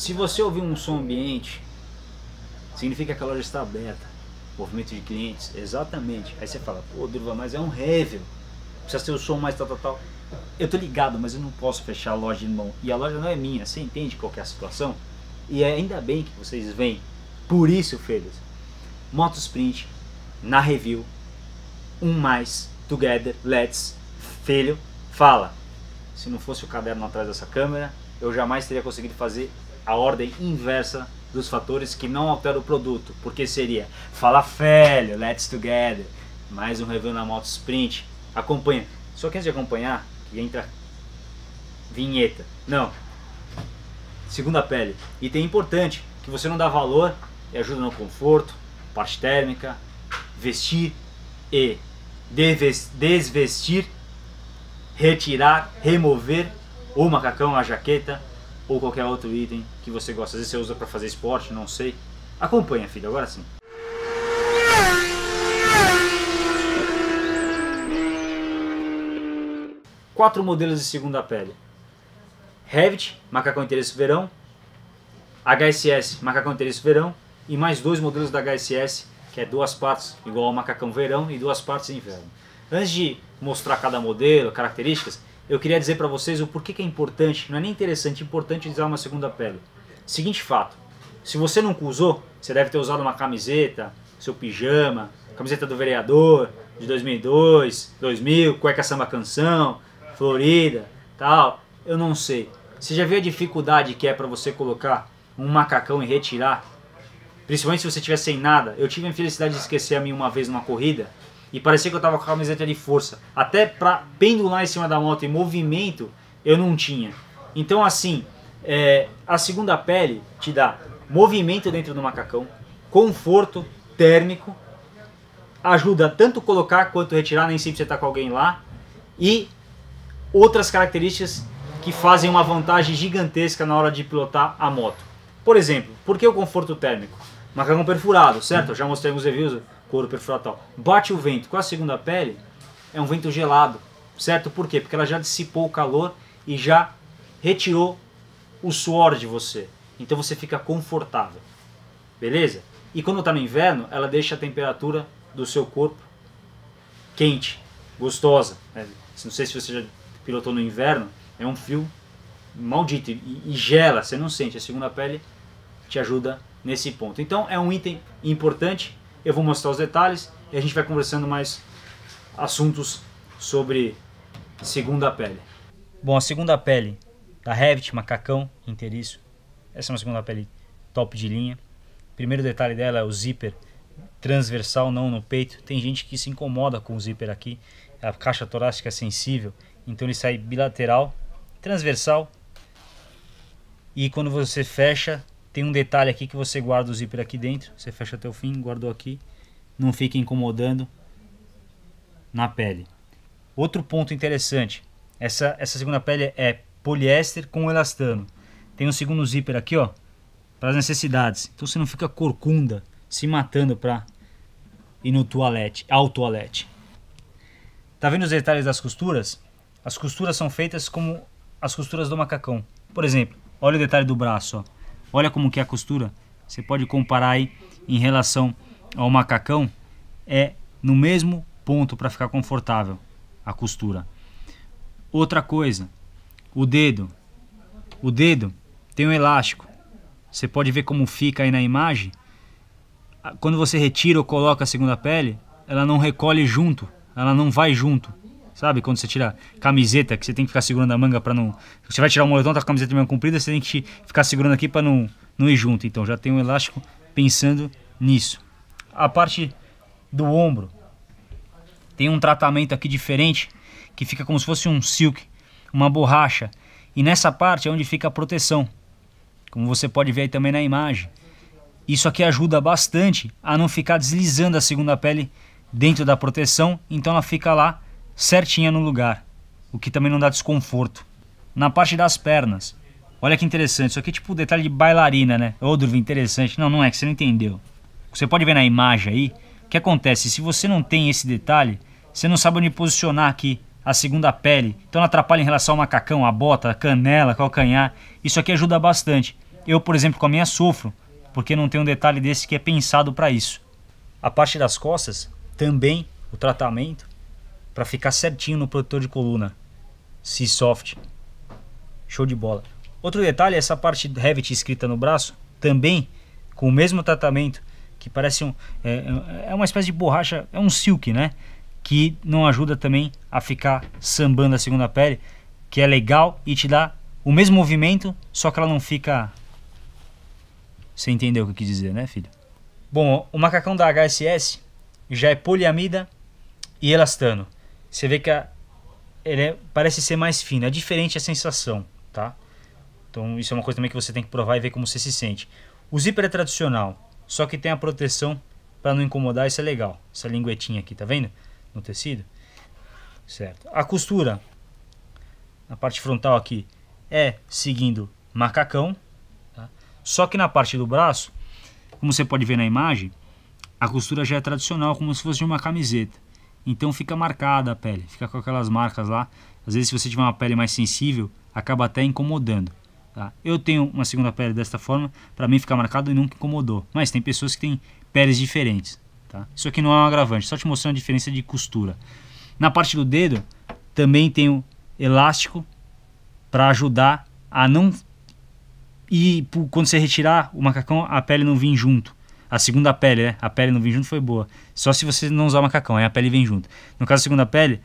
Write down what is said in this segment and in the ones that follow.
Se você ouvir um som ambiente, significa que a loja está aberta. Movimento de clientes, exatamente. Aí você fala, pô, Durva, mas é um revel. Precisa ser o som mais tal, tal, tal. Eu tô ligado, mas eu não posso fechar a loja de mão. E a loja não é minha. Você entende qual é a situação? E é, ainda bem que vocês vêm. Por isso, filhos, Moto Sprint, na review, um mais, together, let's, filho, fala. Se não fosse o caderno atrás dessa câmera, eu jamais teria conseguido fazer a ordem inversa dos fatores que não alteram o produto, porque seria fala Falafelio, Let's Together, mais um review na Moto Sprint, acompanha. Só que antes de acompanhar, que entra vinheta. Não. Segunda pele. Item importante, que você não dá valor e ajuda no conforto, parte térmica, vestir e desvestir, retirar, remover o macacão, a jaqueta, ou qualquer outro item que você gosta. Às vezes você usa para fazer esporte, não sei. Acompanha, filho, agora sim. Quatro modelos de segunda pele. Revit, macacão interesse verão. HSS, macacão interesse verão. E mais dois modelos da HSS, que é duas partes igual ao macacão verão e duas partes inverno. Antes de mostrar cada modelo, características, eu queria dizer para vocês o porquê que é importante, não é nem interessante, é importante usar uma segunda pele. Seguinte fato, se você nunca usou, você deve ter usado uma camiseta, seu pijama, camiseta do vereador de 2002, 2000, cueca samba canção, florida, tal, eu não sei. Você já viu a dificuldade que é para você colocar um macacão e retirar? Principalmente se você estiver sem nada. Eu tive a infelicidade de esquecer a minha uma vez numa corrida e parecia que eu tava com a camiseta de força. Até para pendular em cima da moto em movimento, eu não tinha. Então, assim, é, a segunda pele te dá movimento dentro do macacão, conforto térmico, ajuda tanto colocar quanto retirar, nem sempre você tá com alguém lá, e outras características que fazem uma vantagem gigantesca na hora de pilotar a moto. Por exemplo, por que o conforto térmico? Macacão perfurado, certo? já mostrei alguns reviews couro perfurado Bate o vento com a segunda pele, é um vento gelado, certo? Por quê? Porque ela já dissipou o calor e já retirou o suor de você. Então você fica confortável, beleza? E quando está no inverno, ela deixa a temperatura do seu corpo quente, gostosa. Né? Não sei se você já pilotou no inverno, é um frio maldito e, e gela, você não sente. A segunda pele te ajuda nesse ponto. Então é um item importante eu vou mostrar os detalhes e a gente vai conversando mais assuntos sobre segunda pele. Bom, a segunda pele da Revit, macacão inteiriço. Essa é uma segunda pele top de linha. Primeiro detalhe dela é o zíper transversal, não no peito. Tem gente que se incomoda com o zíper aqui. É a caixa torácica é sensível, então ele sai bilateral, transversal. E quando você fecha, tem um detalhe aqui que você guarda o zíper aqui dentro, você fecha até o fim, guardou aqui, não fica incomodando na pele. Outro ponto interessante, essa, essa segunda pele é poliéster com elastano. Tem um segundo zíper aqui, ó, para as necessidades. Então você não fica corcunda, se matando para ir no toalete, ao toalete. Tá vendo os detalhes das costuras? As costuras são feitas como as costuras do macacão. Por exemplo, olha o detalhe do braço, ó. Olha como que é a costura. Você pode comparar aí em relação ao macacão. É no mesmo ponto para ficar confortável a costura. Outra coisa, o dedo. O dedo tem um elástico. Você pode ver como fica aí na imagem. Quando você retira ou coloca a segunda pele, ela não recolhe junto, ela não vai junto. Sabe? Quando você tira camiseta, que você tem que ficar segurando a manga para não. Você vai tirar o moletom, tá com a camiseta meio comprida, você tem que ficar segurando aqui para não, não ir junto. Então já tem um elástico pensando nisso. A parte do ombro tem um tratamento aqui diferente que fica como se fosse um silk, uma borracha. E nessa parte é onde fica a proteção, como você pode ver aí também na imagem. Isso aqui ajuda bastante a não ficar deslizando a segunda pele dentro da proteção, então ela fica lá certinha no lugar, o que também não dá desconforto. Na parte das pernas. Olha que interessante, isso aqui é tipo detalhe de bailarina, né? Ô, Durvi, interessante. Não, não é, que você não entendeu. Você pode ver na imagem aí, o que acontece? Se você não tem esse detalhe, você não sabe onde posicionar aqui a segunda pele. Então ela atrapalha em relação ao macacão, a bota, a canela, calcanhar. Isso aqui ajuda bastante. Eu, por exemplo, com a minha sofro, porque não tem um detalhe desse que é pensado para isso. A parte das costas, também o tratamento para ficar certinho no protetor de coluna. C-Soft. Show de bola. Outro detalhe, essa parte Revit escrita no braço, também com o mesmo tratamento, que parece um, é, é uma espécie de borracha, é um silk, né? Que não ajuda também a ficar sambando a segunda pele, que é legal e te dá o mesmo movimento, só que ela não fica... Você entendeu o que eu quis dizer, né, filho? Bom, o macacão da HSS já é poliamida e elastano. Você vê que a, ele é, parece ser mais fino. É diferente a sensação, tá? Então isso é uma coisa também que você tem que provar e ver como você se sente. O zíper é tradicional, só que tem a proteção para não incomodar. Isso é legal. Essa linguetinha aqui, tá vendo? No tecido. Certo. A costura na parte frontal aqui é seguindo macacão. Tá? Só que na parte do braço, como você pode ver na imagem, a costura já é tradicional, como se fosse de uma camiseta. Então fica marcada a pele, fica com aquelas marcas lá. Às vezes, se você tiver uma pele mais sensível, acaba até incomodando. Tá? Eu tenho uma segunda pele desta forma, para mim fica marcado e nunca incomodou. Mas tem pessoas que têm peles diferentes. Tá? Isso aqui não é um agravante, só te mostrando a diferença de costura. Na parte do dedo, também tenho elástico para ajudar a não e quando você retirar o macacão, a pele não vir junto. A segunda pele, né? A pele não vem junto foi boa. Só se você não usar macacão, aí a pele vem junto. No caso da segunda pele,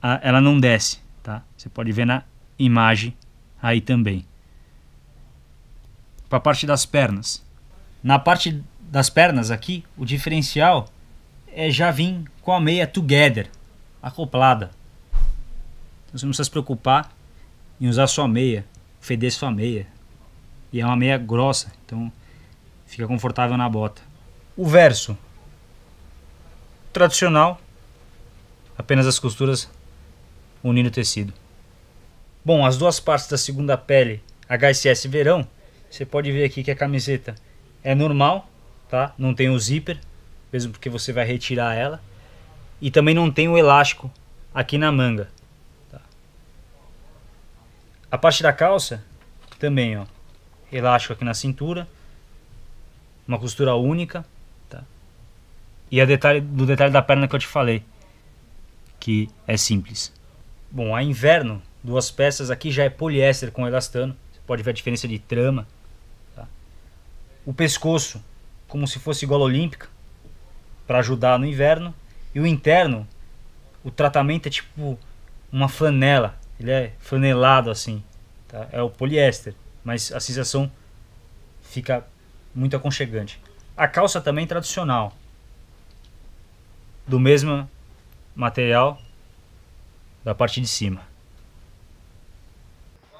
a, ela não desce, tá? Você pode ver na imagem aí também. Para a parte das pernas. Na parte das pernas aqui, o diferencial é já vir com a meia together, acoplada. Então você não precisa se preocupar em usar sua meia, feder sua meia. E é uma meia grossa, então Fica confortável na bota. O verso tradicional, apenas as costuras unindo o tecido. Bom, as duas partes da segunda pele HSS Verão, você pode ver aqui que a camiseta é normal, tá? Não tem o zíper, mesmo porque você vai retirar ela. E também não tem o elástico aqui na manga. Tá? A parte da calça também, ó, elástico aqui na cintura uma costura única, tá? E a detalhe do detalhe da perna que eu te falei, que é simples. Bom, a inverno, duas peças aqui já é poliéster com elastano. Você pode ver a diferença de trama. Tá? O pescoço, como se fosse gola olímpica, para ajudar no inverno. E o interno, o tratamento é tipo uma flanela. Ele é flanelado assim. Tá? É o poliéster, mas a sensação fica muito aconchegante. A calça também tradicional, do mesmo material da parte de cima.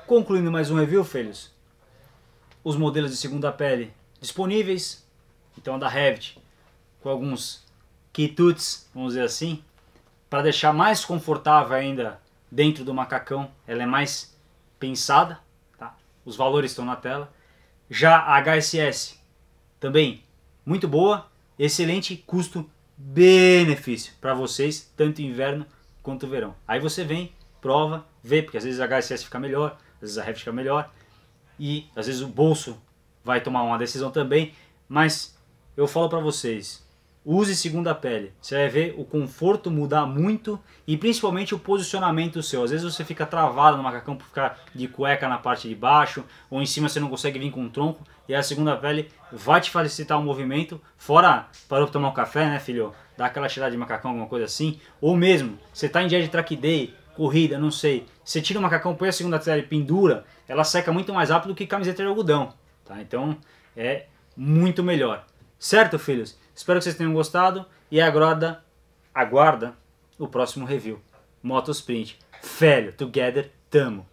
Concluindo mais um review, filhos, os modelos de segunda pele disponíveis, então a da Revit, com alguns quitutes, vamos dizer assim, para deixar mais confortável ainda dentro do macacão, ela é mais pensada, tá? os valores estão na tela. Já a HSS também muito boa, excelente custo-benefício para vocês, tanto inverno quanto verão. Aí você vem, prova, vê, porque às vezes a HSS fica melhor, às vezes a REF fica melhor, e às vezes o bolso vai tomar uma decisão também, mas eu falo para vocês, Use segunda pele. Você vai ver o conforto mudar muito e principalmente o posicionamento seu. Às vezes você fica travado no macacão por ficar de cueca na parte de baixo ou em cima você não consegue vir com o tronco e a segunda pele vai te facilitar o movimento. Fora, parou para tomar um café, né, filho? Dá aquela tirada de macacão, alguma coisa assim. Ou mesmo, você está em dia de track day, corrida, não sei. Você tira o macacão, põe a segunda pele e pendura, ela seca muito mais rápido que camiseta de algodão. Tá? Então é muito melhor. Certo, filhos? Espero que vocês tenham gostado e agora aguarda o próximo review. Moto Sprint. Velho, together, tamo!